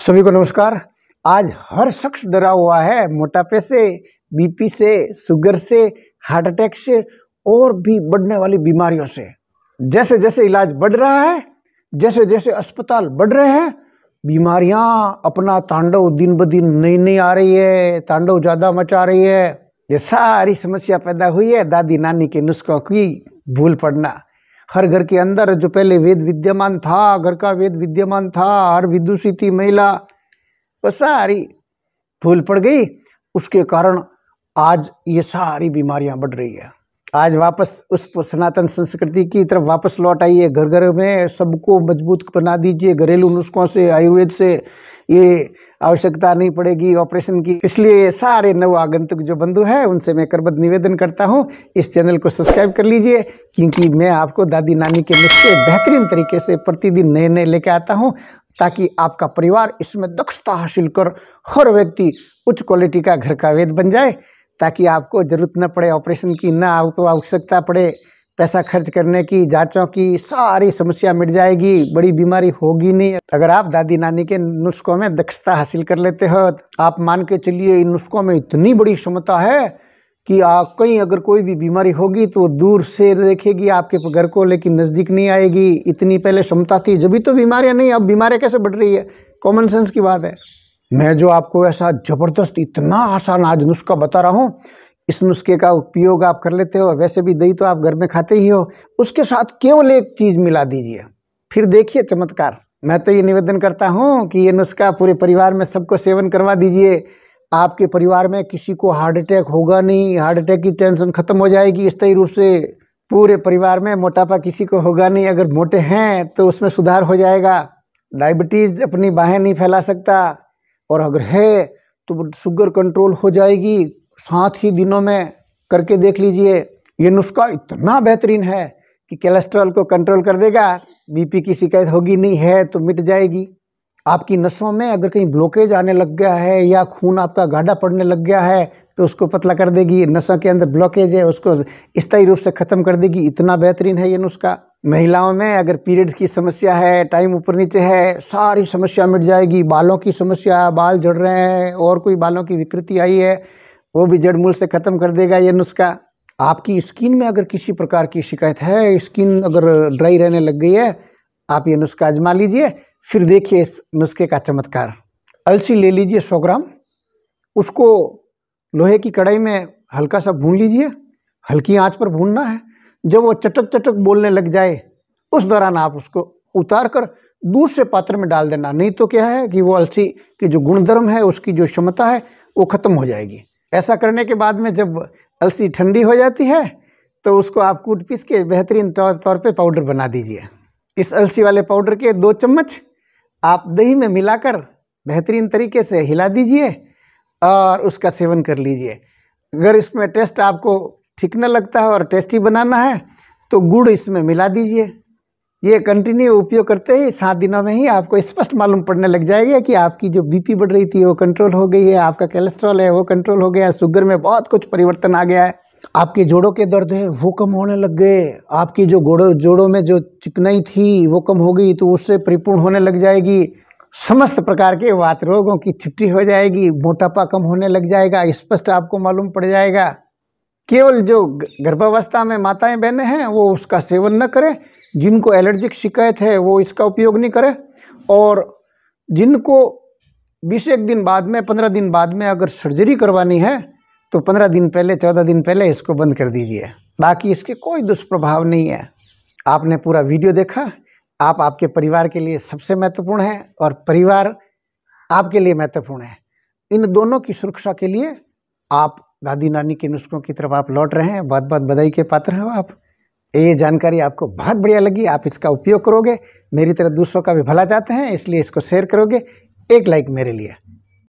सभी को नमस्कार आज हर शख्स डरा हुआ है मोटापे से बीपी से शुगर से हार्ट अटैक से और भी बढ़ने वाली बीमारियों से जैसे जैसे इलाज बढ़ रहा है जैसे जैसे अस्पताल बढ़ रहे हैं बीमारियां अपना तांडव दिन ब दिन नई नई आ रही है तांडव ज़्यादा मचा रही है ये सारी समस्या पैदा हुई है दादी नानी के नुस्खों की भूल पड़ना हर घर के अंदर जो पहले वेद विद्यमान था घर का वेद विद्यमान था हर विदुषी थी महिला वो सारी फूल पड़ गई उसके कारण आज ये सारी बीमारियां बढ़ रही है आज वापस उस सनातन संस्कृति की तरफ वापस लौट आइए घर घर में सबको मजबूत बना दीजिए घरेलू नुस्खों से आयुर्वेद से ये आवश्यकता नहीं पड़ेगी ऑपरेशन की इसलिए सारे नव आगंतुक जो बंधु हैं उनसे मैं करबद निवेदन करता हूँ इस चैनल को सब्सक्राइब कर लीजिए क्योंकि मैं आपको दादी नानी के नुस्खे बेहतरीन तरीके से प्रतिदिन नए नए लेके आता हूँ ताकि आपका परिवार इसमें दक्षता हासिल कर हर व्यक्ति उच्च क्वालिटी का घर का वेद बन जाए ताकि आपको ज़रूरत न पड़े ऑपरेशन की ना आपको आवश्यकता पड़े पैसा खर्च करने की जाँचों की सारी समस्या मिट जाएगी बड़ी बीमारी होगी नहीं अगर आप दादी नानी के नुस्खों में दक्षता हासिल कर लेते हो आप मान के चलिए इन नुस्खों में इतनी बड़ी क्षमता है कि आप कहीं अगर कोई भी बीमारी होगी तो दूर से देखेगी आपके घर को लेकिन नज़दीक नहीं आएगी इतनी पहले क्षमता थी जब भी तो बीमारियाँ नहीं अब बीमारियाँ कैसे बढ़ रही है कॉमन सेंस की बात है मैं जो आपको ऐसा ज़बरदस्त इतना आसान आज नुस्खा बता रहा हूँ इस नुस्खे का उपयोग आप कर लेते हो वैसे भी दही तो आप घर में खाते ही हो उसके साथ केवल एक चीज़ मिला दीजिए फिर देखिए चमत्कार मैं तो ये निवेदन करता हूँ कि ये नुस्खा पूरे परिवार में सबको सेवन करवा दीजिए आपके परिवार में किसी को हार्ट अटैक होगा नहीं हार्ट अटैक की टेंशन खत्म हो जाएगी स्थायी रूप से पूरे परिवार में मोटापा किसी को होगा नहीं अगर मोटे हैं तो उसमें सुधार हो जाएगा डायबिटीज़ अपनी बाहें नहीं फैला सकता और अगर है तो शुगर कंट्रोल हो जाएगी साथ ही दिनों में करके देख लीजिए ये नुस्खा इतना बेहतरीन है कि कोलेस्ट्रॉल को कंट्रोल कर देगा बीपी की शिकायत होगी नहीं है तो मिट जाएगी आपकी नसों में अगर कहीं ब्लॉकेज आने लग गया है या खून आपका गाढ़ा पड़ने लग गया है तो उसको पतला कर देगी नसों के अंदर ब्लॉकेज है उसको स्थायी रूप से ख़त्म कर देगी इतना बेहतरीन है ये नुस्खा महिलाओं में अगर पीरियड्स की समस्या है टाइम ऊपर नीचे है सारी समस्या मिट जाएगी बालों की समस्या बाल जड़ रहे हैं और कोई बालों की विकृति आई है वो भी जड़ मूल से ख़त्म कर देगा ये नुस्खा आपकी स्किन में अगर किसी प्रकार की शिकायत है स्किन अगर ड्राई रहने लग गई है आप ये नुस्खा आजमा लीजिए फिर देखिए इस नुस्खे का चमत्कार अलसी ले लीजिए सौ ग्राम उसको लोहे की कढ़ाई में हल्का सा भून लीजिए हल्की आँच पर भूनना है जब वो चटक चटक बोलने लग जाए उस दौरान आप उसको उतार कर दूसरे पात्र में डाल देना नहीं तो क्या है कि वो अलसी की जो गुणधर्म है उसकी जो क्षमता है वो ख़त्म हो जाएगी ऐसा करने के बाद में जब अलसी ठंडी हो जाती है तो उसको आप कूट पीस के बेहतरीन तौर पे पाउडर बना दीजिए इस अलसी वाले पाउडर के दो चम्मच आप दही में मिलाकर बेहतरीन तरीके से हिला दीजिए और उसका सेवन कर लीजिए अगर इसमें टेस्ट आपको ठीक न लगता है और टेस्टी बनाना है तो गुड़ इसमें मिला दीजिए ये कंटिन्यू उपयोग करते ही सात दिनों में ही आपको स्पष्ट मालूम पड़ने लग जाएगा कि आपकी जो बीपी बढ़ रही थी वो कंट्रोल हो गई है आपका कोलेस्ट्रॉल है वो कंट्रोल हो गया है शुगर में बहुत कुछ परिवर्तन आ गया है आपके जोड़ों के दर्द है वो कम होने लग गए आपकी जो गोड़ों जोड़ों में जो चिकनाई थी वो कम हो गई तो उससे परिपूर्ण होने लग जाएगी समस्त प्रकार के वात रोगों की छुट्टी हो जाएगी मोटापा कम होने लग जाएगा स्पष्ट आपको मालूम पड़ जाएगा केवल जो गर्भावस्था में माताएं बहनें हैं वो उसका सेवन न करें जिनको एलर्जिक शिकायत है वो इसका उपयोग नहीं करें और जिनको बीस एक दिन बाद में पंद्रह दिन बाद में अगर सर्जरी करवानी है तो पंद्रह दिन पहले चौदह दिन पहले इसको बंद कर दीजिए बाकी इसके कोई दुष्प्रभाव नहीं है आपने पूरा वीडियो देखा आप आपके परिवार के लिए सबसे महत्वपूर्ण है और परिवार आपके लिए महत्वपूर्ण है इन दोनों की सुरक्षा के लिए आप दादी नानी के नुस्खों की तरफ आप लौट रहे हैं बहुत बहुत बधाई के पात्र हो आप ये जानकारी आपको बहुत बढ़िया लगी आप इसका उपयोग करोगे मेरी तरह दूसरों का भी भला चाहते हैं इसलिए इसको शेयर करोगे एक लाइक मेरे लिए